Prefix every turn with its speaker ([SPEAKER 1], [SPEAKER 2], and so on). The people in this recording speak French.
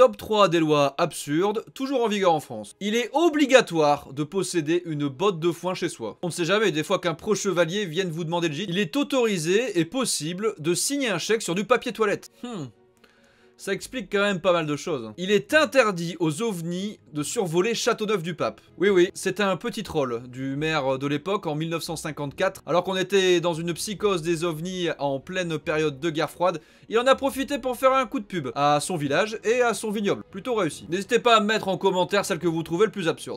[SPEAKER 1] Top 3 des lois absurdes, toujours en vigueur en France. Il est obligatoire de posséder une botte de foin chez soi. On ne sait jamais, des fois qu'un pro-chevalier vienne vous demander le gîte, il est autorisé et possible de signer un chèque sur du papier toilette. Hmm ça explique quand même pas mal de choses. Hein. Il est interdit aux ovnis de survoler Châteauneuf du Pape. Oui oui, c'était un petit troll du maire de l'époque en 1954, alors qu'on était dans une psychose des ovnis en pleine période de guerre froide, il en a profité pour faire un coup de pub à son village et à son vignoble. Plutôt réussi. N'hésitez pas à mettre en commentaire celle que vous trouvez le plus absurde.